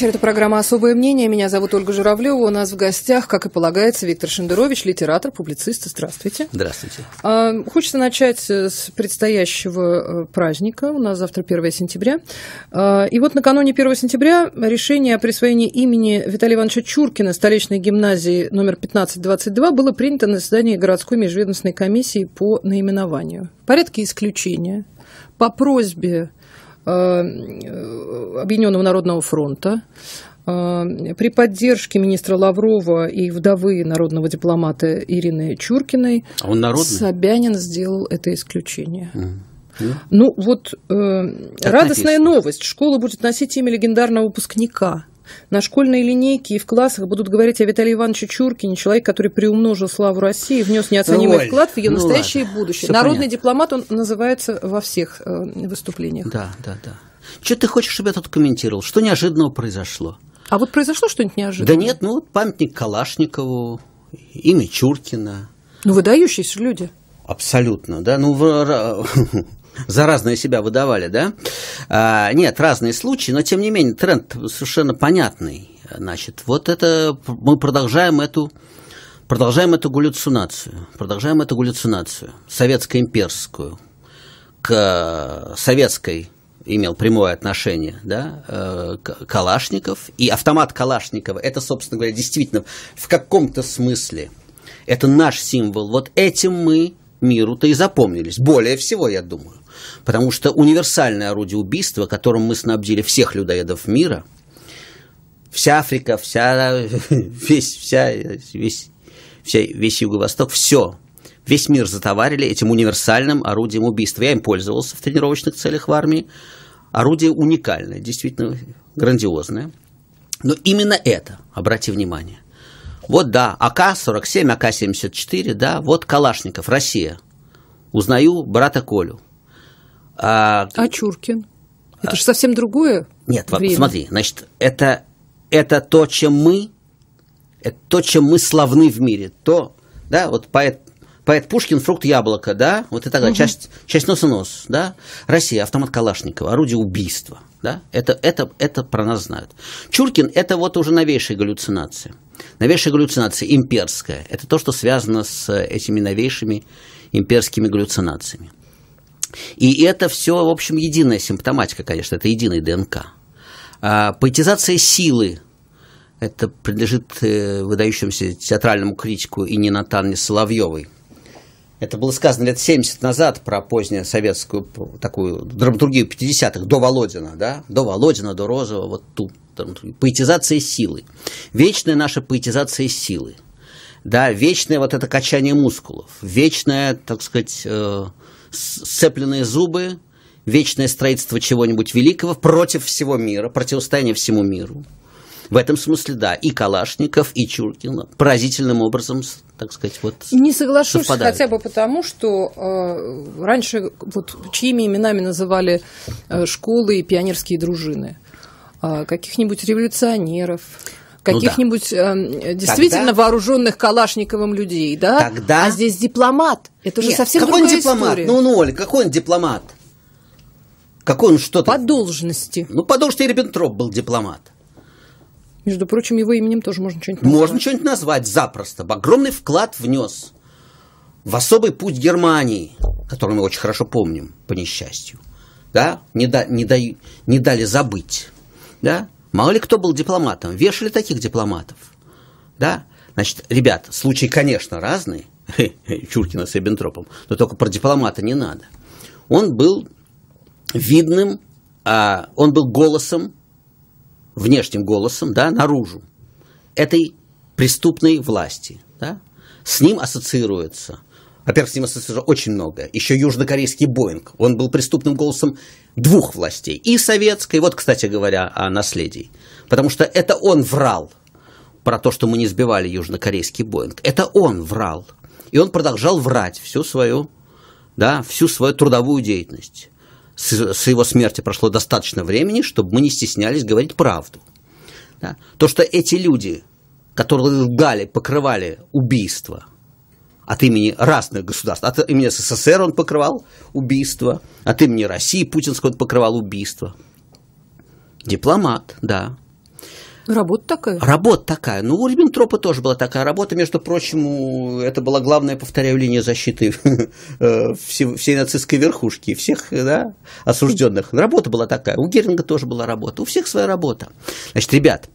Это программа «Особое мнение». Меня зовут Ольга Журавлева. У нас в гостях, как и полагается, Виктор Шендерович, литератор, публицист. Здравствуйте. Здравствуйте. А, хочется начать с предстоящего э, праздника. У нас завтра 1 сентября. А, и вот накануне 1 сентября решение о присвоении имени Виталия Ивановича Чуркина столичной гимназии номер 1522 было принято на заседании городской межведомственной комиссии по наименованию. В порядке исключения по просьбе Э, Объединенного Народного фронта, э, при поддержке министра Лаврова и вдовы народного дипломата Ирины Чуркиной а он народный? Собянин сделал это исключение. Ну. ну вот э, радостная написано. новость. Школа будет носить имя легендарного выпускника – на школьной линейке и в классах будут говорить о Виталии Ивановиче Чуркине, человек, который приумножил славу России, внес неоценимый Ой, вклад в ее ну настоящее ладно, будущее. Народный понятно. дипломат он называется во всех э, выступлениях. Да, да, да. Что ты хочешь, чтобы я тут комментировал? Что неожиданного произошло? А вот произошло что-нибудь неожиданное? Да нет, ну вот памятник Калашникову, имя Чуркина. Ну, выдающиеся люди. Абсолютно, да. Ну, в, за разные себя выдавали, да? А, нет, разные случаи, но тем не менее тренд совершенно понятный. Значит, вот это мы продолжаем эту продолжаем эту галлюцинацию, продолжаем эту галлюцинацию советско-имперскую к советской имел прямое отношение, да, э, Калашников. И автомат Калашникова, это, собственно говоря, действительно в каком-то смысле, это наш символ. Вот этим мы миру-то и запомнились. Более всего, я думаю. Потому что универсальное орудие убийства, которым мы снабдили всех людоедов мира, вся Африка, вся, весь, вся, весь, вся, весь Юго-Восток, все, весь мир затоварили этим универсальным орудием убийства. Я им пользовался в тренировочных целях в армии. Орудие уникальное, действительно грандиозное. Но именно это, обрати внимание. Вот да, АК-47, АК-74, да, вот Калашников, Россия. Узнаю брата Колю. А, а Чуркин? Это а... же совсем другое. Нет, время. смотри, значит, это, это то, чем мы, это то, чем мы славны в мире. То, да, вот поэт, поэт Пушкин, фрукт яблоко, да, вот это угу. часть, часть носа нос, да. Россия, автомат Калашникова, орудие убийства, да, это, это, это про нас знают. Чуркин – это вот уже новейшая галлюцинация. Новейшая галлюцинация имперская. Это то, что связано с этими новейшими имперскими галлюцинациями. И это все, в общем, единая симптоматика, конечно, это единый ДНК. А поэтизация силы – это принадлежит э, выдающемуся театральному критику и не Натанне Соловьевой. Это было сказано лет 70 назад про позднюю советскую такую драматургию 50-х, до Володина, да? До Володина, до Розова, вот тут. драматургию. Поэтизация силы. Вечная наша поэтизация силы. Да, вечное вот это качание мускулов, вечное, так сказать, э, сцепленные зубы, вечное строительство чего-нибудь великого против всего мира, противостояние всему миру. В этом смысле, да, и Калашников, и Чуркина поразительным образом, так сказать, вот Не соглашусь совпадают. хотя бы потому, что э, раньше вот чьими именами называли э, школы и пионерские дружины? Э, каких-нибудь революционеров? каких-нибудь ну, да. Эм, действительно Тогда... вооруженных Калашниковым людей, да? Тогда... А здесь дипломат. Это Нет, же совсем какой другая он дипломат? история. Ну, ну, Оль, какой он дипломат? Какой он что-то... По должности. Ну, по должности Риббентроп был дипломат. Между прочим, его именем тоже можно что-нибудь назвать. Можно что-нибудь назвать запросто. Огромный вклад внес в особый путь Германии, который мы очень хорошо помним, по несчастью. Да? Не, да, не, да, не дали забыть. Да? Мало ли кто был дипломатом, вешали таких дипломатов. Да? Значит, ребят, случаи, конечно, разные, Чуркина с Эбентропом, но только про дипломата не надо. Он был видным, а, он был голосом, внешним голосом, да, наружу этой преступной власти. Да? С ним ассоциируется во-первых, с ним уже очень много. Еще южнокорейский Боинг. Он был преступным голосом двух властей. И советской, и вот, кстати говоря, о наследии. Потому что это он врал про то, что мы не сбивали южнокорейский Боинг. Это он врал. И он продолжал врать всю свою, да, всю свою трудовую деятельность. С, с его смерти прошло достаточно времени, чтобы мы не стеснялись говорить правду. Да. То, что эти люди, которые лгали, покрывали убийства – от имени разных государств. От имени СССР он покрывал убийство, от имени России путинского он покрывал убийство. Дипломат, да. Работа такая. Работа такая. Ну, у Риббентропа тоже была такая работа. Между прочим, это была главная, повторяю, линия защиты э, всей, всей нацистской верхушки, всех да, осужденных. Работа была такая. У Геринга тоже была работа. У всех своя работа. Значит, ребят,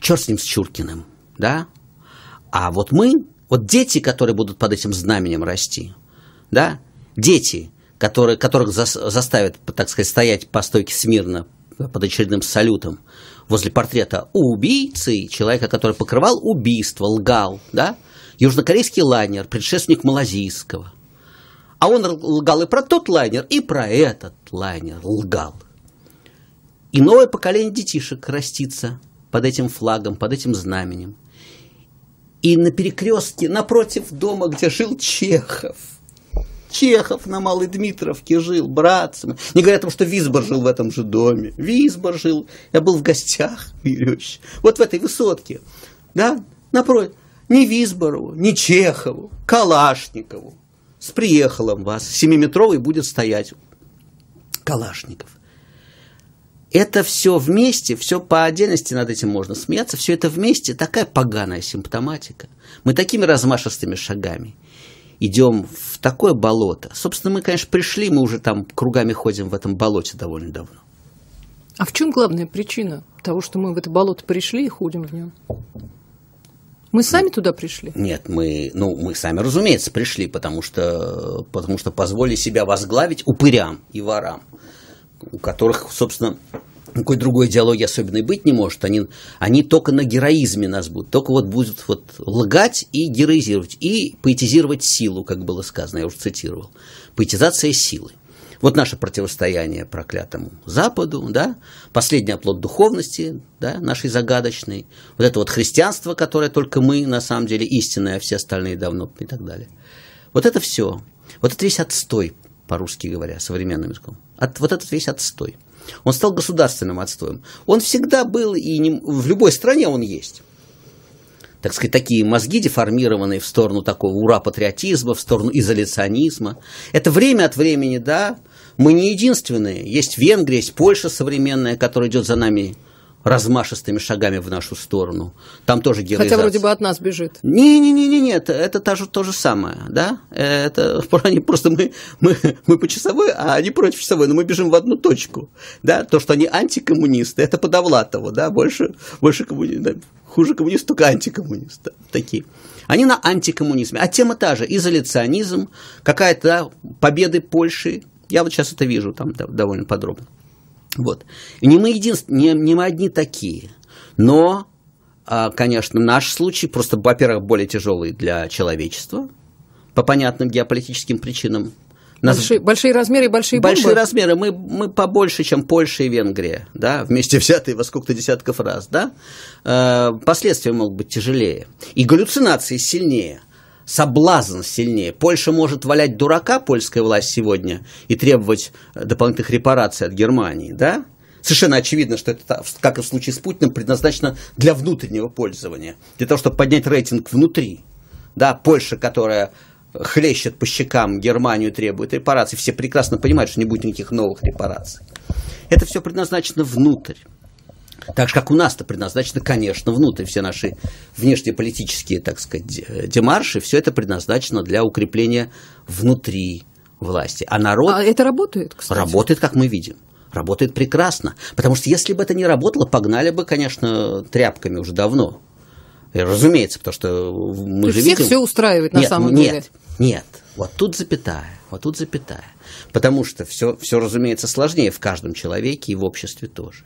черт с ним, с Чуркиным, да? А вот мы вот дети, которые будут под этим знаменем расти, да, дети, которые, которых за, заставят, так сказать, стоять по стойке смирно под очередным салютом возле портрета убийцы, человека, который покрывал убийство, лгал, да, южнокорейский лайнер, предшественник малазийского. А он лгал и про тот лайнер, и про этот лайнер лгал. И новое поколение детишек растится под этим флагом, под этим знаменем. И на перекрестке напротив дома, где жил Чехов. Чехов на Малой Дмитровке жил, братцем. Не говоря о том, что Висбор жил в этом же доме. Висбор жил, я был в гостях, Мирюч. Вот в этой высотке, да, напротив. Ни Висборову, ни Чехову, Калашникову. С приехалом вас. Семиметровый будет стоять Калашников. Это все вместе, все по отдельности над этим можно смеяться, все это вместе такая поганая симптоматика. Мы такими размашистыми шагами идем в такое болото. Собственно, мы, конечно, пришли, мы уже там кругами ходим в этом болоте довольно давно. А в чем главная причина того, что мы в это болото пришли и ходим в нем? Мы сами туда пришли? Нет, мы, ну, мы сами, разумеется, пришли, потому что, потому что позволили себя возглавить упырям и ворам, у которых, собственно, никакой другой идеологии особенной быть не может. Они, они только на героизме нас будут, только вот будут вот лгать и героизировать, и поэтизировать силу, как было сказано, я уже цитировал. Поэтизация силы. Вот наше противостояние проклятому Западу, да, последний оплот духовности, да, нашей загадочной, вот это вот христианство, которое только мы, на самом деле, истинное, а все остальные давно и так далее. Вот это все, вот это весь отстой, по-русски говоря, современным языком. От, вот этот весь отстой – он стал государственным отстоем. Он всегда был, и не, в любой стране он есть. Так сказать, такие мозги деформированные в сторону такого ура-патриотизма, в сторону изоляционизма. Это время от времени, да, мы не единственные. Есть Венгрия, есть Польша современная, которая идет за нами размашистыми шагами в нашу сторону. Там тоже героизация. Хотя вроде бы от нас бежит. Не-не-не, не, нет, это та же, то же самое, да? Это они просто мы, мы, мы по часовой, а они против часовой, но мы бежим в одну точку, да? То, что они антикоммунисты, это подавлатого, да? Больше, больше коммунист, да? хуже коммунист, только антикоммунист, такие. Они на антикоммунизме. А тема та же, изоляционизм, какая-то да, победы Польши. Я вот сейчас это вижу там довольно подробно. Вот. не мы, единственные, не, не мы одни такие. Но, а, конечно, наш случай просто, во-первых, более тяжелый для человечества, по понятным геополитическим причинам. Нас... Большие, большие размеры большие бомбы? Большие размеры. Мы, мы побольше, чем Польша и Венгрия, да, вместе взятые во сколько-то десятков раз, да. А, последствия могут быть тяжелее. И галлюцинации сильнее – соблазн сильнее. Польша может валять дурака, польская власть сегодня, и требовать э, дополнительных репараций от Германии, да? Совершенно очевидно, что это, как и в случае с Путиным, предназначено для внутреннего пользования, для того, чтобы поднять рейтинг внутри. Да, Польша, которая э, хлещет по щекам Германию, требует репараций, все прекрасно понимают, что не будет никаких новых репараций. Это все предназначено внутрь. Так же, как у нас-то предназначено, конечно, внутрь все наши внешнеполитические, так сказать, э, демарши, все это предназначено для укрепления внутри власти. А народ... А это работает, кстати. Работает, как мы видим. Работает прекрасно. Потому что если бы это не работало, погнали бы, конечно, тряпками уже давно. Э, разумеется, потому что мы же всех видим... все устраивает на нет, самом ну, нет, деле. Нет, вот тут запятая, вот тут запятая. Потому что все, все, разумеется, сложнее в каждом человеке и в обществе тоже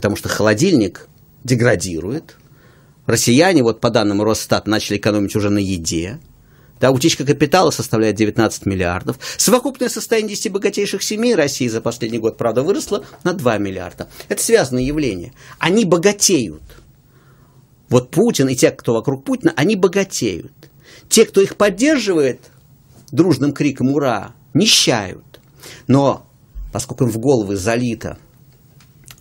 потому что холодильник деградирует. Россияне, вот по данным Росстат, начали экономить уже на еде. Да, утечка капитала составляет 19 миллиардов. Совокупное состояние 10 богатейших семей России за последний год, правда, выросло на 2 миллиарда. Это связанное явление. Они богатеют. Вот Путин и те, кто вокруг Путина, они богатеют. Те, кто их поддерживает дружным криком «Ура!», нищают. Но поскольку им в головы залито –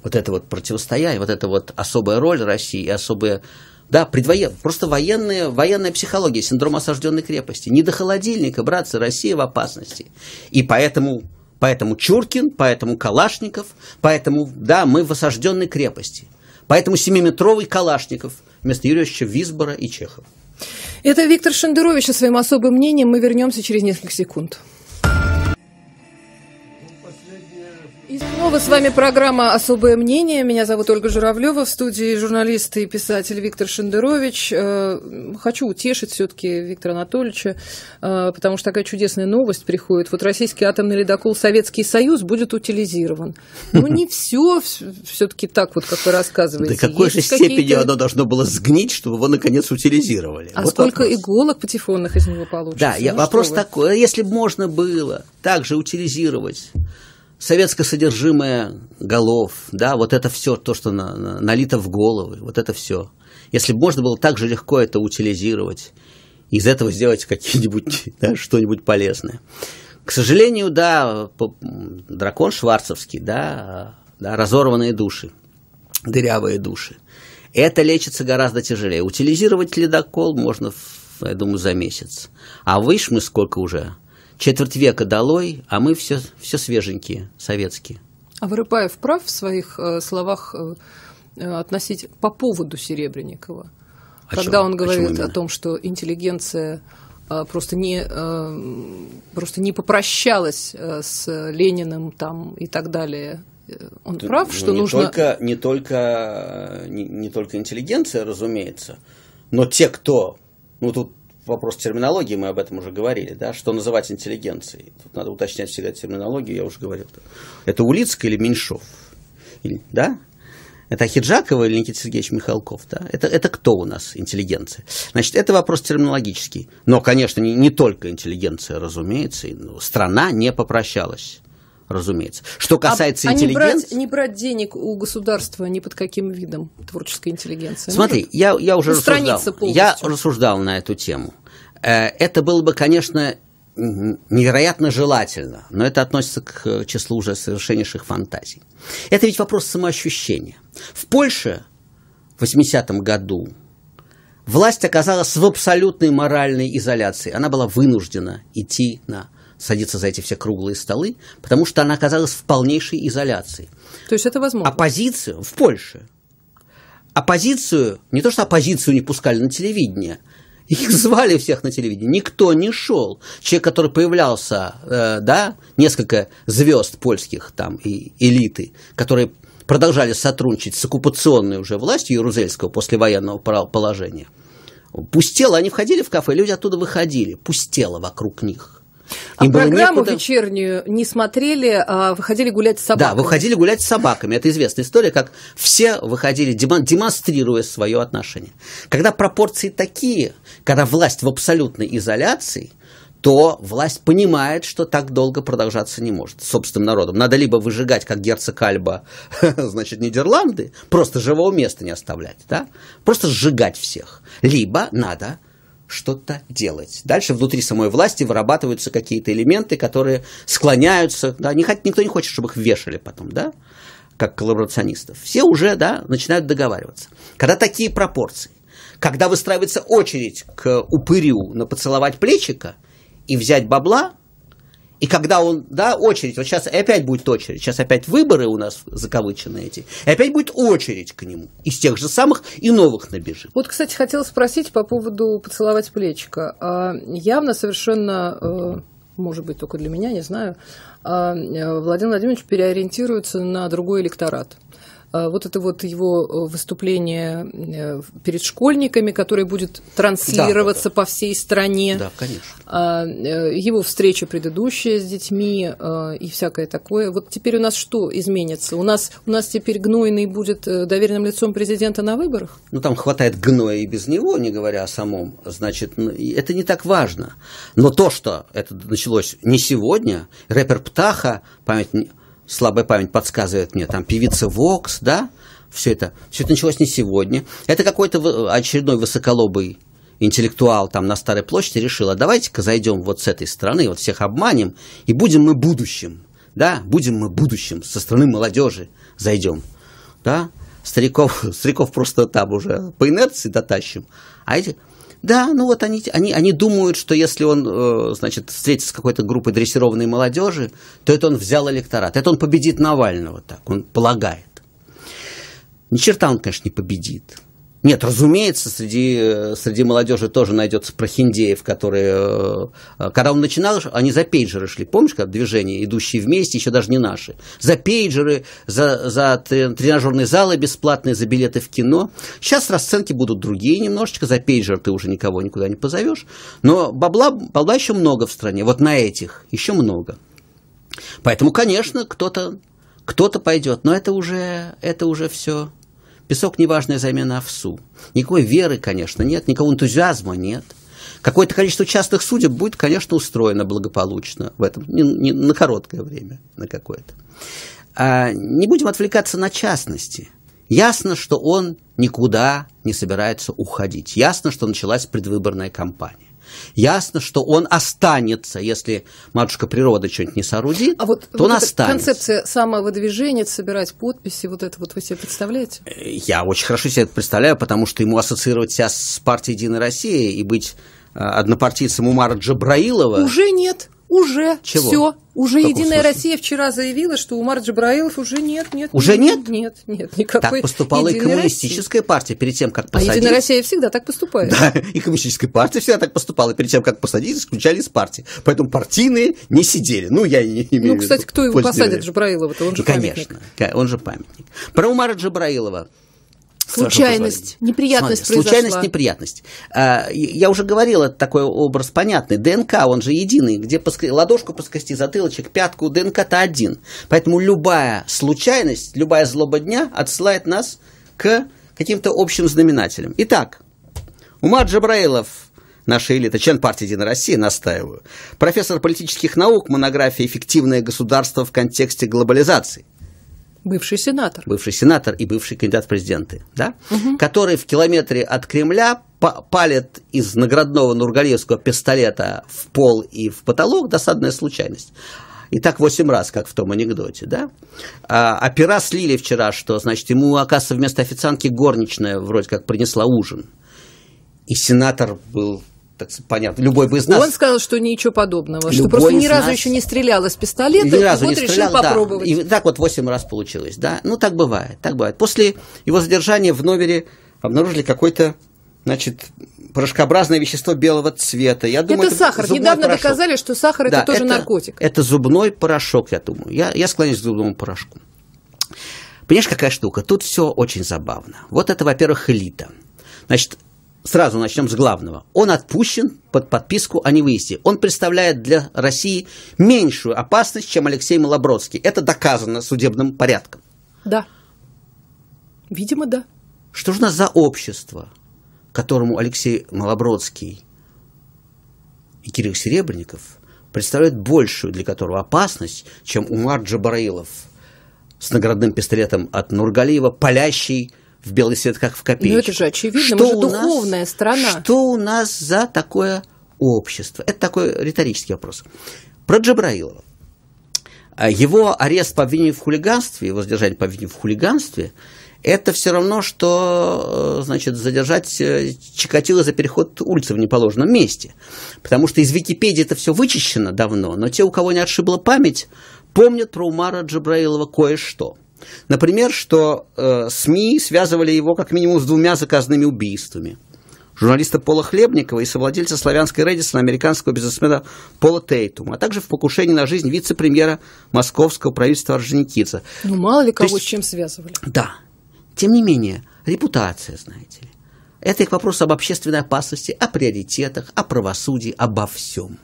вот это вот противостояние, вот эта вот особая роль России и особая, Да, предвоен, просто военная, военная психология, синдром осажденной крепости. Не до холодильника, братцы, Россия в опасности. И поэтому, поэтому Чуркин, поэтому Калашников, поэтому, да, мы в осажденной крепости. Поэтому семиметровый Калашников вместо Юрьевича Висбора и Чехова. Это Виктор Шендерович со своим особым мнением. Мы вернемся через несколько секунд. Снова ну, с вами программа «Особое мнение». Меня зовут Ольга Журавлева. В студии журналист и писатель Виктор Шендерович. Э, хочу утешить все-таки Виктора Анатольевича, э, потому что такая чудесная новость приходит. Вот российский атомный ледокол «Советский Союз» будет утилизирован. Ну, не все все-таки так, вот, как вы рассказываете. Да какой же степени оно должно было сгнить, чтобы его, наконец, утилизировали? А сколько иголок патефонных из него получится? Да, я, ну, вопрос такой. Если бы можно было также утилизировать советское содержимое голов, да, вот это все, то, что на, на, налито в головы, вот это все. Если бы можно было так же легко это утилизировать, из этого сделать какие-нибудь, да, что-нибудь полезное. К сожалению, да, дракон шварцевский, да, да, разорванные души, дырявые души. Это лечится гораздо тяжелее. Утилизировать ледокол можно, я думаю, за месяц. А выш мы сколько уже – четверть века долой, а мы все, все свеженькие, советские. А Вырыпаев прав в своих э, словах э, относить по поводу Серебренникова? О когда чем? он говорит о, о том, что интеллигенция э, просто не, э, просто не попрощалась э, с Лениным там и так далее. Он Тут, прав, что не нужно... Только, не, только, не, не только интеллигенция, разумеется, но те, кто... Ну, тут вопрос терминологии, мы об этом уже говорили, да, что называть интеллигенцией. Тут надо уточнять всегда терминологию, я уже говорил. Это Улицкая или Меньшов? Или, да? Это Ахиджакова или Никита Сергеевич Михалков? Да? Это, это кто у нас интеллигенция? Значит, это вопрос терминологический. Но, конечно, не, не только интеллигенция, разумеется. И, ну, страна не попрощалась разумеется. Что а касается а, интеллигенции... А не брать, не брать денег у государства ни под каким видом творческой интеллигенции? Ну, Смотри, я, я уже ну, рассуждал. Я рассуждал на эту тему. Э, это было бы, конечно, невероятно желательно, но это относится к э, числу уже совершеннейших фантазий. Это ведь вопрос самоощущения. В Польше в 80-м году власть оказалась в абсолютной моральной изоляции. Она была вынуждена идти на садиться за эти все круглые столы, потому что она оказалась в полнейшей изоляции. То есть это возможно? Оппозицию в Польше. Оппозицию, не то что оппозицию не пускали на телевидение – их звали всех на телевидении, никто не шел. Человек, который появлялся, э, да, несколько звезд польских там и элиты, которые продолжали сотрудничать с оккупационной уже властью Ярузельского после военного положения. Пустело, они входили в кафе, люди оттуда выходили, пустело вокруг них. А Им программу некуда... вечернюю не смотрели, а выходили гулять с собаками. Да, выходили гулять с собаками. Это известная история, как все выходили, демонстрируя свое отношение. Когда пропорции такие, когда власть в абсолютной изоляции, то власть понимает, что так долго продолжаться не может собственным народом. Надо либо выжигать, как герцог Альба, значит, Нидерланды, просто живого места не оставлять, да? просто сжигать всех. Либо надо что-то делать. Дальше внутри самой власти вырабатываются какие-то элементы, которые склоняются, да, не, никто не хочет, чтобы их вешали потом, да, как коллаборационистов. Все уже, да, начинают договариваться. Когда такие пропорции, когда выстраивается очередь к упырю на поцеловать плечика и взять бабла, и когда он, да, очередь, вот сейчас опять будет очередь, сейчас опять выборы у нас закавычены эти, и опять будет очередь к нему из тех же самых и новых набежит. Вот, кстати, хотела спросить по поводу поцеловать плечика. А, явно совершенно, э, может быть, только для меня, не знаю, а, э, Владимир Владимирович переориентируется на другой электорат. А, вот это вот его э, выступление э, перед школьниками, которое будет транслироваться да, да, да. по всей стране. Да, конечно. А, э, его встреча предыдущая с детьми и всякое такое. Вот теперь у нас что изменится? У нас, у нас теперь Гнойный будет доверенным лицом президента на выборах? Ну, там хватает гноя и без него, не говоря о самом. Значит, это не так важно. Но то, что это началось не сегодня, рэпер Птаха, память слабая память подсказывает мне, там певица Вокс, да, все это, все это началось не сегодня. Это какой-то очередной высоколобый интеллектуал там на Старой площади решил, а давайте-ка зайдем вот с этой стороны, вот всех обманем, и будем мы будущим, да, будем мы будущим, со стороны молодежи зайдем, да, стариков, стариков просто там уже по инерции дотащим, а эти да, ну вот они, они, они думают, что если он, э, значит, встретится с какой-то группой дрессированной молодежи, то это он взял электорат, это он победит Навального, так он полагает. Ни черта он, конечно, не победит. Нет, разумеется, среди, э, среди молодежи тоже найдется прохиндеев, которые... Э, э, когда он начинал, они за пейджеры шли. Помнишь, как движение, идущие вместе, еще даже не наши. За пейджеры, за, за тренажерные залы бесплатные, за билеты в кино. Сейчас расценки будут другие немножечко. За пейджер ты уже никого никуда не позовешь. Но бабла, бабла еще много в стране. Вот на этих еще много. Поэтому, конечно, кто-то кто, -то, кто -то пойдет. Но это уже, это уже все Песок – неважная замена овсу. Никакой веры, конечно, нет, никакого энтузиазма нет. Какое-то количество частных судеб будет, конечно, устроено благополучно в этом, не, не, на короткое время, на какое-то. А, не будем отвлекаться на частности. Ясно, что он никуда не собирается уходить. Ясно, что началась предвыборная кампания ясно, что он останется, если матушка природа что-нибудь не соорудит, а вот, то вот он останется. концепция самовыдвижения, собирать подписи, вот это вот вы себе представляете? Я очень хорошо себе это представляю, потому что ему ассоциировать себя с партией «Единой России» и быть э, однопартийцем Умара Джабраилова... Уже нет. Уже Чего? все. Уже Единая смысле? Россия вчера заявила, что Умар Джабраилов уже нет, нет. Уже нет? Нет, нет, никакой. Так поступала Единой и коммунистическая России. партия перед тем, как посадить. А Единая Россия всегда так поступает. Да, и коммунистическая партия всегда так поступала, перед тем, как посадить, исключали из партии. Поэтому партийные не сидели. Ну, я не имею ну, в виду. Ну, кстати, кто его посадит, Джабраилова-то? Он же ну, памятник. конечно, он же памятник. Про Умара Джабраилова. Случайность, неприятность произошла. Случайность, неприятность. А, я уже говорил, это такой образ понятный. ДНК, он же единый. Где поскр... ладошку поскости, затылочек, пятку, ДНК-то один. Поэтому любая случайность, любая злоба дня отсылает нас к каким-то общим знаменателям. Итак, Умар Джабраилов, наша элита, член партии «Единая Россия», настаиваю. Профессор политических наук, монография «Эффективное государство в контексте глобализации». Бывший сенатор. Бывший сенатор и бывший кандидат в президенты, да? Угу. Который в километре от Кремля палит из наградного нургалевского пистолета в пол и в потолок, досадная случайность. И так восемь раз, как в том анекдоте, да? А, опера а слили вчера, что, значит, ему, оказывается, вместо официантки горничная вроде как принесла ужин. И сенатор был так понятно, любой бы из нас... Он сказал, что ничего подобного, любой что просто ни разу нас... еще не стреляла с пистолета, ни разу вот не решил стрелял, попробовать. Да. И так вот восемь раз получилось, да. Ну, так бывает, так бывает. После его задержания в номере обнаружили какой-то, значит, порошкообразное вещество белого цвета. Я думаю, это, это сахар. Недавно порошок. доказали, что сахар да, это тоже это, наркотик. Это зубной порошок, я думаю. Я, я склоняюсь к зубному порошку. Понимаешь, какая штука? Тут все очень забавно. Вот это, во-первых, элита. Значит, сразу начнем с главного. Он отпущен под подписку о невыезде. Он представляет для России меньшую опасность, чем Алексей Малобродский. Это доказано судебным порядком. Да. Видимо, да. Что же у нас за общество, которому Алексей Малобродский и Кирилл Серебренников представляют большую для которого опасность, чем Умар Джабраилов с наградным пистолетом от Нургалиева, палящий в белый свет, как в копеечку. Но ну, это же очевидно, что мы же духовная нас, страна. Что у нас за такое общество? Это такой риторический вопрос. Про Джабраилова. А его арест по обвинению в хулиганстве, его задержание по обвинению в хулиганстве, это все равно, что э, значит, задержать э, Чикатило за переход улицы в неположенном месте. Потому что из Википедии это все вычищено давно, но те, у кого не отшибла память, помнят про Умара Джабраилова кое-что – Например, что э, СМИ связывали его как минимум с двумя заказными убийствами. Журналиста Пола Хлебникова и совладельца славянской Редисона американского бизнесмена Пола Тейтума, а также в покушении на жизнь вице-премьера московского правительства Орджоникидзе. Ну, мало ли кого есть, с чем связывали. Да. Тем не менее, репутация, знаете ли. Это их вопрос об общественной опасности, о приоритетах, о правосудии, обо всем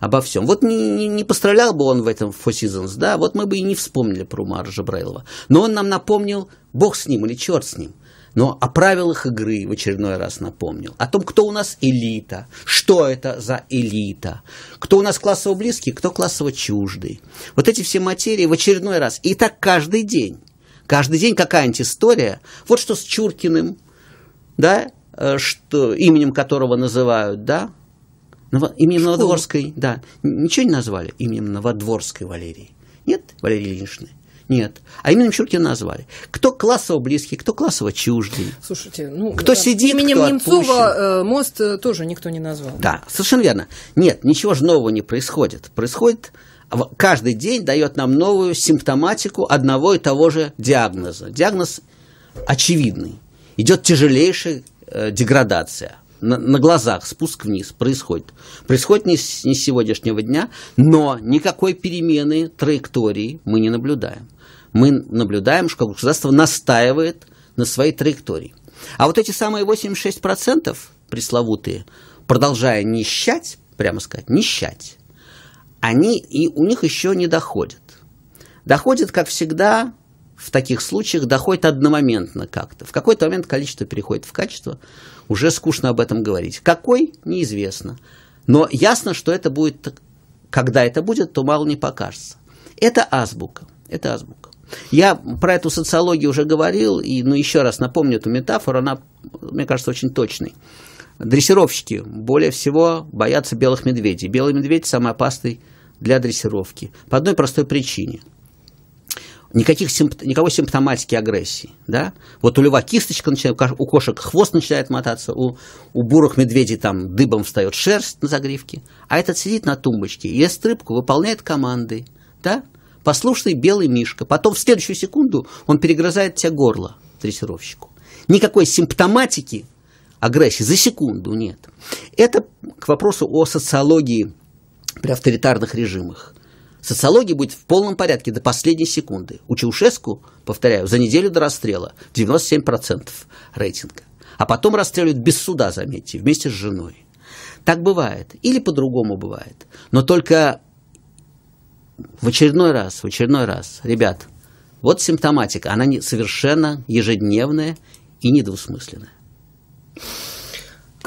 обо всем. Вот не, не, не пострелял бы он в этом Four Seasons, да, вот мы бы и не вспомнили про Умара Джабраилова. Но он нам напомнил, бог с ним или черт с ним, но о правилах игры в очередной раз напомнил. О том, кто у нас элита, что это за элита, кто у нас классово близкий, кто классово чуждый. Вот эти все материи в очередной раз. И так каждый день. Каждый день какая-нибудь история. Вот что с Чуркиным, да, э, что, именем которого называют, да, Ново... Именем Школу. Новодворской, да. Ничего не назвали именем Новодворской Валерии. Нет Валерии Ильиничны? Нет. А именем Щуркина назвали. Кто классово близкий, кто классово чуждый. Слушайте, ну, кто да, сидит, именем кто Немцова э, мост э, тоже никто не назвал. Да, совершенно верно. Нет, ничего же нового не происходит. Происходит каждый день дает нам новую симптоматику одного и того же диагноза. Диагноз очевидный. Идет тяжелейшая э, деградация – на, на глазах спуск вниз происходит. Происходит не с, не с сегодняшнего дня, но никакой перемены траектории мы не наблюдаем. Мы наблюдаем, что государство настаивает на своей траектории. А вот эти самые 86% пресловутые, продолжая нищать, прямо сказать, нищать, они и у них еще не доходят. Доходят, как всегда, в таких случаях доходит одномоментно как-то. В какой-то момент количество переходит в качество – уже скучно об этом говорить. Какой? Неизвестно. Но ясно, что это будет, когда это будет, то мало не покажется. Это азбука. Это азбука. Я про эту социологию уже говорил, и, ну, еще раз напомню эту метафору, она, мне кажется, очень точной. Дрессировщики более всего боятся белых медведей. Белый медведь самый опасный для дрессировки. По одной простой причине – никаких симпт, никакой симптоматики агрессии. Да? Вот у льва кисточка начинает, у кошек хвост начинает мотаться, у, у бурых медведей там дыбом встает шерсть на загривке, а этот сидит на тумбочке, ест рыбку, выполняет команды. Да? Послушный белый мишка. Потом в следующую секунду он перегрызает тебе горло дрессировщику. Никакой симптоматики агрессии за секунду нет. Это к вопросу о социологии при авторитарных режимах социология будет в полном порядке до последней секунды. У Чаушеску, повторяю, за неделю до расстрела 97% рейтинга. А потом расстреливают без суда, заметьте, вместе с женой. Так бывает. Или по-другому бывает. Но только в очередной раз, в очередной раз, ребят, вот симптоматика, она не, совершенно ежедневная и недвусмысленная.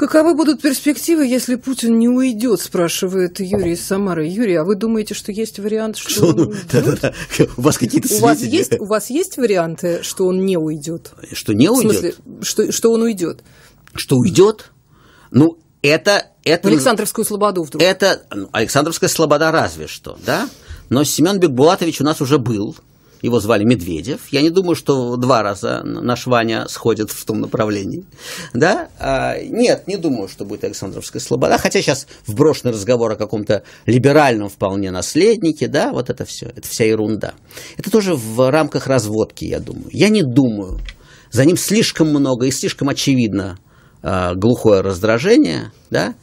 Каковы будут перспективы, если Путин не уйдет, спрашивает Юрий из Самары. Юрий, а вы думаете, что есть вариант, что, что он уйдет? Да, да, да. У вас какие-то У вас, есть, у вас есть варианты, что он не уйдет? Что не уйдет? В смысле, что, что он уйдет? Что уйдет? Ну, это... это Александровскую слободу вдруг. Это ну, Александровская слобода разве что, да? Но Семен Бекбулатович у нас уже был – его звали Медведев. Я не думаю, что два раза наш Ваня сходит в том направлении. Да? А, нет, не думаю, что будет Александровская слобода. Хотя сейчас вброшенный разговор о каком-то либеральном вполне наследнике, да, вот это все, это вся ерунда. Это тоже в рамках разводки, я думаю. Я не думаю. За ним слишком много и слишком очевидно э, глухое раздражение, да,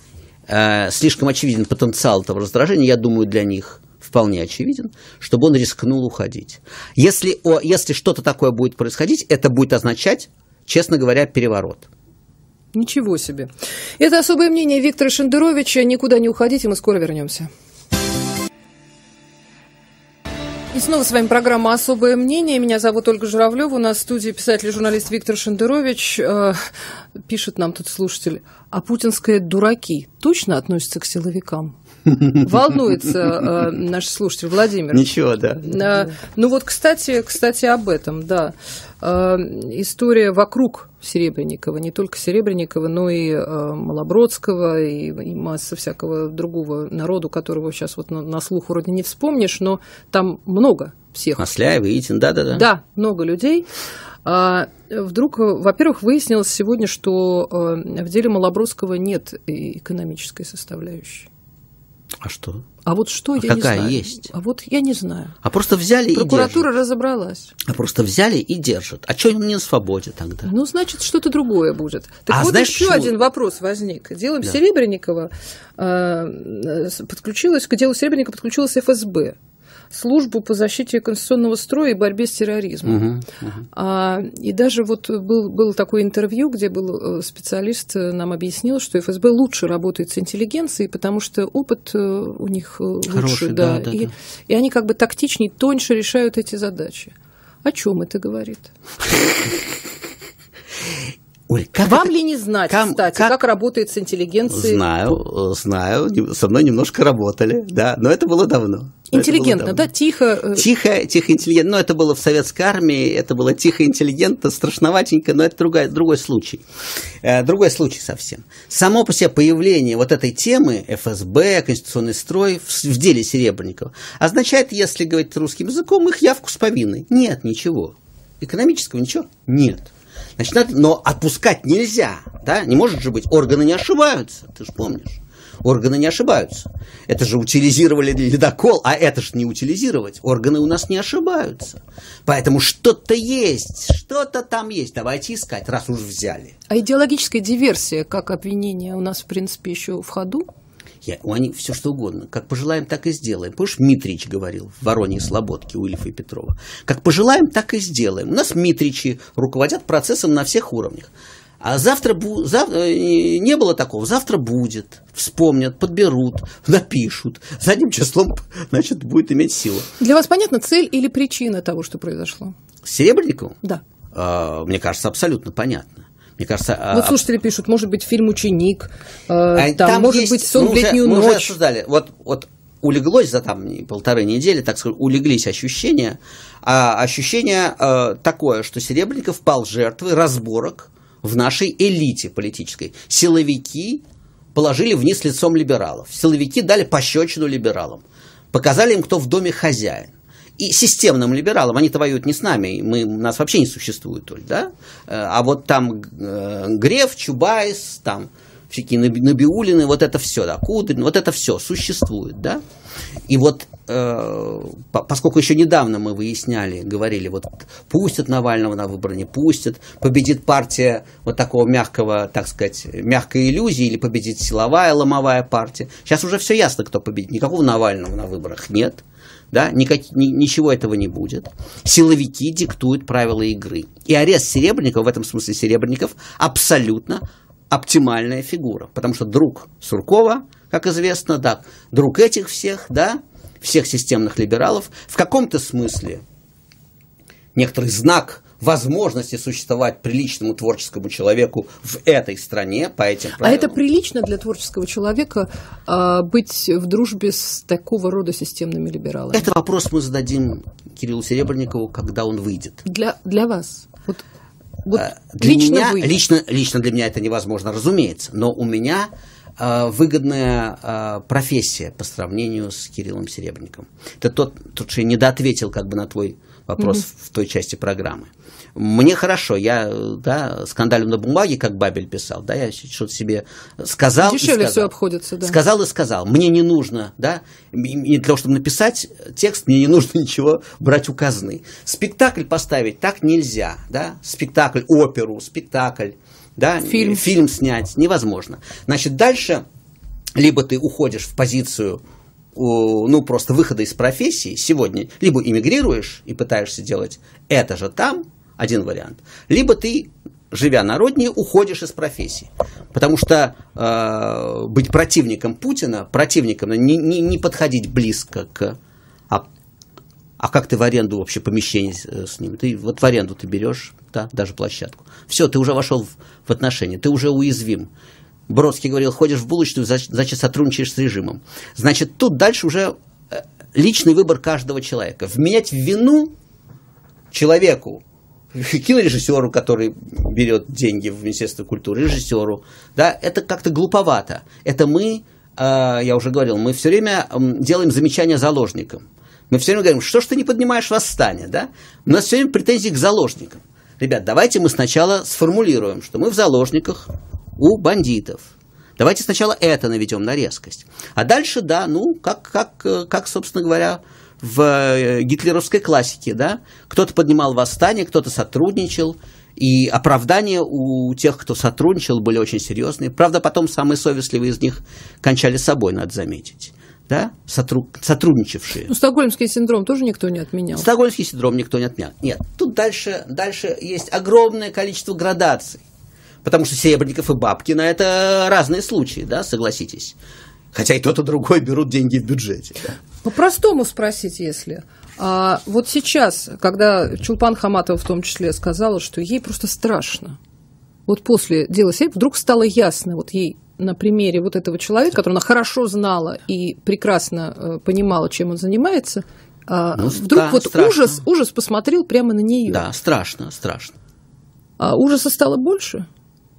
э, слишком очевиден потенциал этого раздражения, я думаю, для них – вполне очевиден, чтобы он рискнул уходить. Если, если что-то такое будет происходить, это будет означать, честно говоря, переворот. Ничего себе. Это особое мнение Виктора Шендеровича. Никуда не уходите, мы скоро вернемся. И снова с вами программа «Особое мнение». Меня зовут Ольга Журавлева. У нас в студии писатель и журналист Виктор Шендерович. Э, пишет нам тут слушатель. А путинская «дураки» точно относится к силовикам? волнуется э, наш слушатель Владимир. Ничего, да. Э, ну вот, кстати, кстати, об этом, да. Э, история вокруг Серебренникова, не только Серебренникова, но и э, Малобродского, и, и масса всякого другого народу, которого сейчас вот на, на слух вроде не вспомнишь, но там много всех. Масляев, Итин, да-да-да. Да, много людей. А, вдруг, во-первых, выяснилось сегодня, что э, в деле Малобродского нет экономической составляющей. А что? А вот что а я какая не знаю. есть? А вот я не знаю. А просто взяли Прокуратура и Прокуратура разобралась. А просто взяли и держат. А что он не на свободе тогда? Ну, значит, что-то другое будет. Так а вот знаешь, еще почему? один вопрос возник. Дело да. Серебренникова э, подключилась, к делу Серебренникова подключилась ФСБ службу по защите конституционного строя и борьбе с терроризмом. Угу, угу. А, и даже вот был, было такое интервью, где был э, специалист, э, нам объяснил, что ФСБ лучше работает с интеллигенцией, потому что опыт э, у них лучше. Хороший, да, да, да, и, да. и они как бы тактичнее, тоньше решают эти задачи. О чем это говорит? Оль, как Вам это? ли не знать, Кам, кстати, как... как работает с интеллигенцией? Знаю, э, знаю, со мной немножко работали, да, но это было давно. Интеллигентно, было давно. да, тихо. Э, тихо, тихо, интеллигентно. Но это было в советской армии, это было тихо, интеллигентно, страшноватенько, но это другой, другой случай. Э, другой случай совсем. Само по себе появление вот этой темы ФСБ, конституционный строй в деле Серебренникова означает, если говорить русским языком, их явку с повинной. Нет ничего. Экономического ничего нет. Значит, надо, но отпускать нельзя, да? Не может же быть, органы не ошибаются, ты же помнишь. Органы не ошибаются. Это же утилизировали ледокол, а это же не утилизировать. Органы у нас не ошибаются. Поэтому что-то есть, что-то там есть. Давайте искать, раз уж взяли. А идеологическая диверсия, как обвинение, у нас, в принципе, еще в ходу? Я, они все что угодно. Как пожелаем, так и сделаем. Помнишь, Митрич говорил в Вороньей Слободке у Ильфа и Петрова. Как пожелаем, так и сделаем. У нас Митричи руководят процессом на всех уровнях. А завтра, бу, завтра э, не было такого. Завтра будет. Вспомнят, подберут, напишут. одним числом, значит, будет иметь силу. Для вас понятна цель или причина того, что произошло? С Да. А, мне кажется, абсолютно понятно. Мне кажется... А- вот слушатели пишут, может быть, фильм «Ученик», э, а, там, там может есть, быть, «Сон в летнюю мы ночь». Мы уже обсуждали. Вот, вот улеглось за там полторы недели, так сказать, улеглись ощущения. А ощущение э, такое, что Серебренников пал жертвой разборок в нашей элите политической. Силовики положили вниз лицом либералов. Силовики дали пощечину либералам. Показали им, кто в доме хозяин и системным либералам. Они-то воюют не с нами, мы, нас вообще не существует, Оль, да? Э, а вот там э, Греф, Чубайс, там всякие Набиулины, вот это все, да, Кудрин, вот это все существует, да? И вот, э, поскольку еще недавно мы выясняли, говорили, вот пустят Навального на выборы, не пустят, победит партия вот такого мягкого, так сказать, мягкой иллюзии, или победит силовая, ломовая партия. Сейчас уже все ясно, кто победит. Никакого Навального на выборах нет да, никак, ни, ничего этого не будет. Силовики диктуют правила игры. И арест Серебренникова, в этом смысле Серебренников, абсолютно оптимальная фигура, потому что друг Суркова, как известно, да, друг этих всех, да, всех системных либералов, в каком-то смысле некоторый знак возможности существовать приличному творческому человеку в этой стране по этим правилам. А это прилично для творческого человека а, быть в дружбе с такого рода системными либералами? Это вопрос мы зададим Кириллу Серебренникову, когда он выйдет. Для, для вас? Вот, вот э, для лично, меня, выйдет. лично, лично для меня это невозможно, разумеется, но у меня э, выгодная э, профессия по сравнению с Кириллом Серебренником. Это тот, тот что я недоответил как бы на твой вопрос mm-hmm. в той части программы мне хорошо, я да, скандалю на бумаге, как Бабель писал, да, я что-то себе сказал. Дешевле и сказал. все обходится, да. Сказал и сказал. Мне не нужно, да, для того, чтобы написать текст, мне не нужно ничего брать у казны. Спектакль поставить так нельзя, да, спектакль, оперу, спектакль, да, фильм, фильм снять невозможно. Значит, дальше либо ты уходишь в позицию ну, просто выхода из профессии сегодня, либо эмигрируешь и пытаешься делать это же там, один вариант. Либо ты, живя народнее, уходишь из профессии. Потому что э, быть противником Путина, противником, не, не, не подходить близко к... А, а как ты в аренду вообще помещение э, с ним? Ты вот в аренду ты берешь, да, даже площадку. Все, ты уже вошел в, в отношения, ты уже уязвим. Бродский говорил, ходишь в булочную, значит, сотрудничаешь с режимом. Значит, тут дальше уже э, личный выбор каждого человека. Вменять вину человеку кинорежиссеру, который берет деньги в Министерство культуры, режиссеру, да, это как-то глуповато. Это мы, э, я уже говорил, мы все время делаем замечания заложникам. Мы все время говорим, что ж ты не поднимаешь восстание, да? У нас все время претензии к заложникам. Ребят, давайте мы сначала сформулируем, что мы в заложниках у бандитов. Давайте сначала это наведем на резкость. А дальше, да, ну, как, как, э, как собственно говоря, в э, гитлеровской классике, да? Кто-то поднимал восстание, кто-то сотрудничал, и оправдания у тех, кто сотрудничал, были очень серьезные. Правда, потом самые совестливые из них кончали собой, надо заметить. Да? Сотру... сотрудничавшие. Ну, стокгольмский синдром тоже никто не отменял. Стокгольмский синдром никто не отменял. Нет, тут дальше, дальше есть огромное количество градаций. Потому что Серебренников и Бабкина – это разные случаи, да, согласитесь. Хотя и тот, и другой берут деньги в бюджете. По-простому спросить, если. А вот сейчас, когда Чулпан Хаматова в том числе сказала, что ей просто страшно, вот после дела Сереб вдруг стало ясно, вот ей на примере вот этого человека, которого она хорошо знала и прекрасно э, понимала, чем он занимается, э, ну, вдруг да, вот страшно. ужас, ужас посмотрел прямо на нее. Да, страшно, страшно. А ужаса стало больше?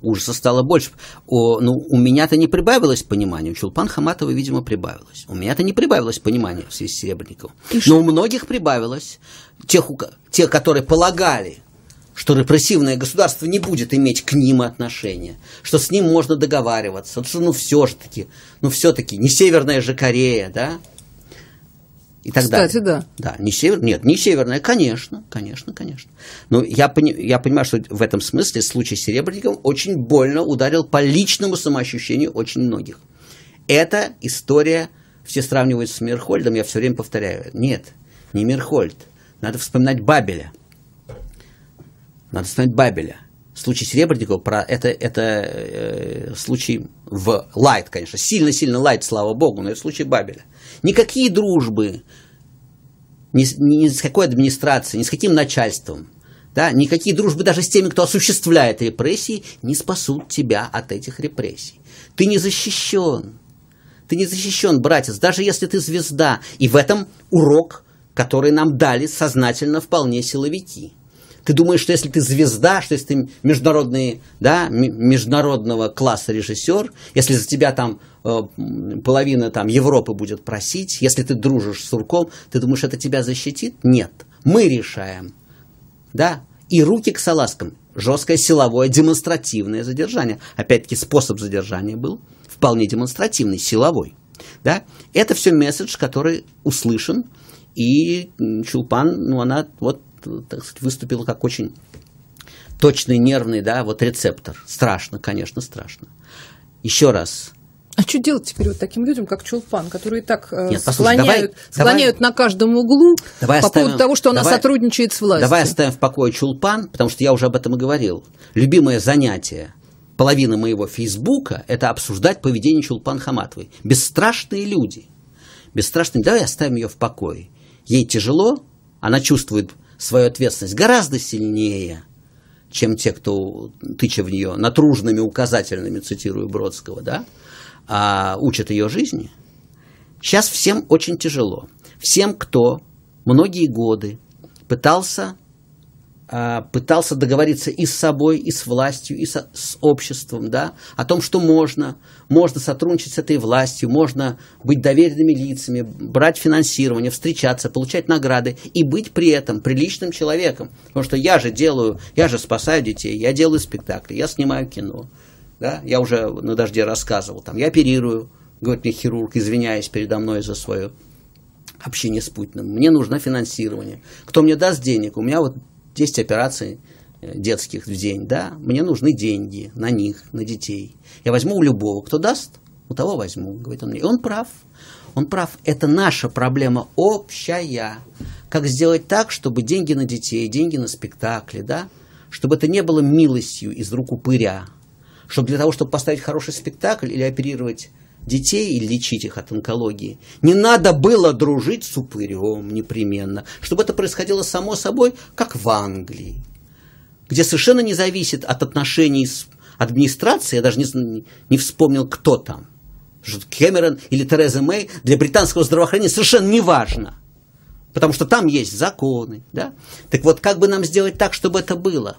ужаса стало больше. О, ну, у меня-то не прибавилось понимания. У Чулпан Хаматова, видимо, прибавилось. У меня-то не прибавилось понимания в связи с Серебренниковым. Но у многих прибавилось. Тех, у, тех, которые полагали, что репрессивное государство не будет иметь к ним отношения, что с ним можно договариваться, что ну все же таки, ну все-таки не Северная же Корея, да, и так Кстати, далее. да. Да, не север, нет, не северная, конечно, конечно, конечно. Но я, пони, я понимаю, что в этом смысле случай с Серебренником очень больно ударил по личному самоощущению очень многих. Это история, все сравнивают с Мирхольдом, я все время повторяю, нет, не Мирхольд, надо вспоминать Бабеля. Надо вспоминать Бабеля. Случай Серебряникова про, это, это э, случай в лайт, конечно, сильно-сильно лайт, слава богу, но это случай Бабеля. Никакие дружбы, ни, ни с какой администрацией, ни с каким начальством, да, никакие дружбы даже с теми, кто осуществляет репрессии, не спасут тебя от этих репрессий. Ты не защищен. Ты не защищен, братец, даже если ты звезда. И в этом урок, который нам дали сознательно вполне силовики – ты думаешь, что если ты звезда, что если ты международный, да, международного класса режиссер, если за тебя там э, половина там, Европы будет просить, если ты дружишь с Сурком, ты думаешь, это тебя защитит? Нет. Мы решаем. Да? И руки к салазкам. Жесткое силовое демонстративное задержание. Опять-таки способ задержания был вполне демонстративный, силовой. Да? Это все месседж, который услышан, и Чулпан, ну, она вот так сказать, выступила как очень точный нервный, да, вот рецептор. Страшно, конечно, страшно. Еще раз, а что делать теперь вот таким людям, как Чулпан, которые так э, Нет, послушай, склоняют, давай, склоняют давай, на каждом углу давай по оставим, поводу того, что она давай, сотрудничает с властью? Давай оставим в покое Чулпан, потому что я уже об этом и говорил. Любимое занятие половины моего Фейсбука – это обсуждать поведение Чулпан Хаматовой. Бесстрашные люди. Бесстрашные. Давай оставим ее в покое. Ей тяжело, она чувствует свою ответственность гораздо сильнее, чем те, кто, тыча в нее натружными указательными, цитирую Бродского, да, а, учат ее жизни. Сейчас всем очень тяжело. Всем, кто многие годы пытался а, пытался договориться и с собой, и с властью, и со, с обществом, да, о том, что можно, можно сотрудничать с этой властью, можно быть доверенными лицами, брать финансирование, встречаться, получать награды и быть при этом приличным человеком, потому что я же делаю, я же спасаю детей, я делаю спектакли, я снимаю кино, да, я уже на дожде рассказывал, там, я оперирую, говорит мне хирург, извиняясь передо мной за свое общение с Путиным. Мне нужно финансирование. Кто мне даст денег? У меня вот 10 операций э, детских в день, да, мне нужны деньги на них, на детей. Я возьму у любого, кто даст, у того возьму, говорит он мне. И он прав. Он прав. Это наша проблема общая. Как сделать так, чтобы деньги на детей, деньги на спектакли, да, чтобы это не было милостью из рук упыря, чтобы для того, чтобы поставить хороший спектакль или оперировать детей и лечить их от онкологии. Не надо было дружить с упырем непременно, чтобы это происходило само собой, как в Англии, где совершенно не зависит от отношений с администрацией, я даже не, не вспомнил, кто там, что Кэмерон или Тереза Мэй, для британского здравоохранения совершенно не важно, потому что там есть законы. Да? Так вот, как бы нам сделать так, чтобы это было?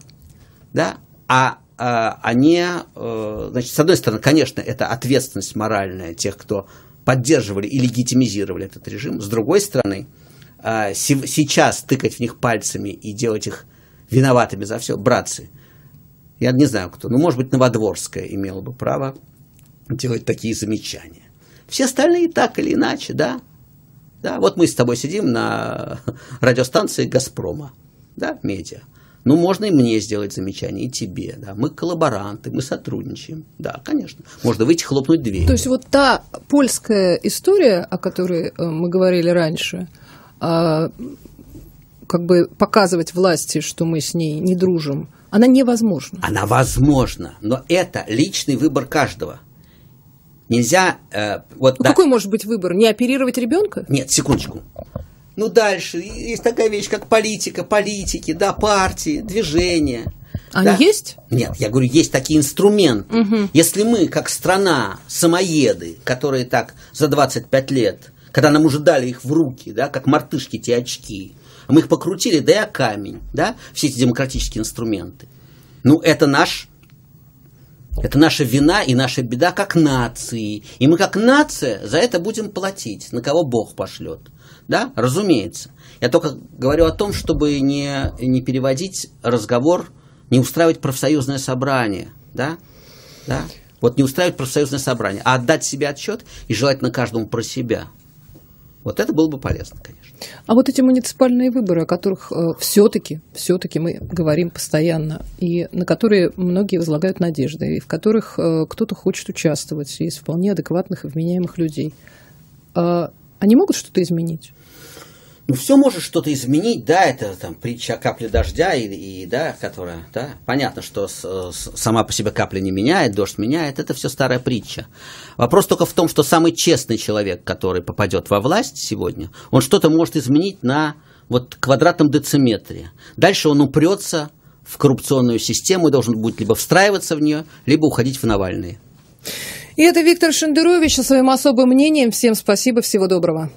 Да? А Э, они, э, значит, с одной стороны, конечно, это ответственность моральная тех, кто поддерживали и легитимизировали этот режим. С другой стороны, э, сейчас тыкать в них пальцами и делать их виноватыми за все, братцы, я не знаю кто, ну, может быть, Новодворская имела бы право делать такие замечания. Все остальные так или иначе, да. Да, вот мы с тобой сидим на радиостанции «Газпрома», да, медиа. Ну, можно и мне сделать замечание, и тебе, да. Мы коллаборанты, мы сотрудничаем. Да, конечно. Можно выйти хлопнуть дверь. То есть вот та польская история, о которой э, мы говорили раньше, а, как бы показывать власти, что мы с ней не дружим, она невозможна. Она возможна, но это личный выбор каждого. Нельзя... Э, вот, ну, да. Какой может быть выбор? Не оперировать ребенка? Нет, секундочку. Ну, дальше есть такая вещь, как политика, политики, да, партии, движения. Они да. есть? Нет, я говорю, есть такие инструменты. Угу. Если мы, как страна, самоеды, которые так за 25 лет, когда нам уже дали их в руки, да, как мартышки те очки, а мы их покрутили, да и камень, да, все эти демократические инструменты. Ну, это наш это наша вина и наша беда как нации. И мы как нация за это будем платить, на кого Бог пошлет. Да, разумеется. Я только говорю о том, чтобы не, не переводить разговор, не устраивать профсоюзное собрание. Да? Да? Вот не устраивать профсоюзное собрание, а отдать себе отчет и желательно каждому про себя. Вот это было бы полезно, конечно. А вот эти муниципальные выборы, о которых э, все-таки, все-таки мы говорим постоянно, и на которые многие возлагают надежды, и в которых э, кто-то хочет участвовать из вполне адекватных и вменяемых людей, э, они могут что-то изменить? ну все может что-то изменить, да, это там притча капли дождя и, и да, которая, да, понятно, что с, э, с, сама по себе капля не меняет, дождь меняет, это все старая притча. Вопрос только в том, что самый честный человек, который попадет во власть сегодня, он что-то может изменить на вот квадратном дециметре. Дальше он упрется в коррупционную систему и должен будет либо встраиваться в нее, либо уходить в Навальный. И это Виктор Шендерович со своим особым мнением. Всем спасибо, всего доброго.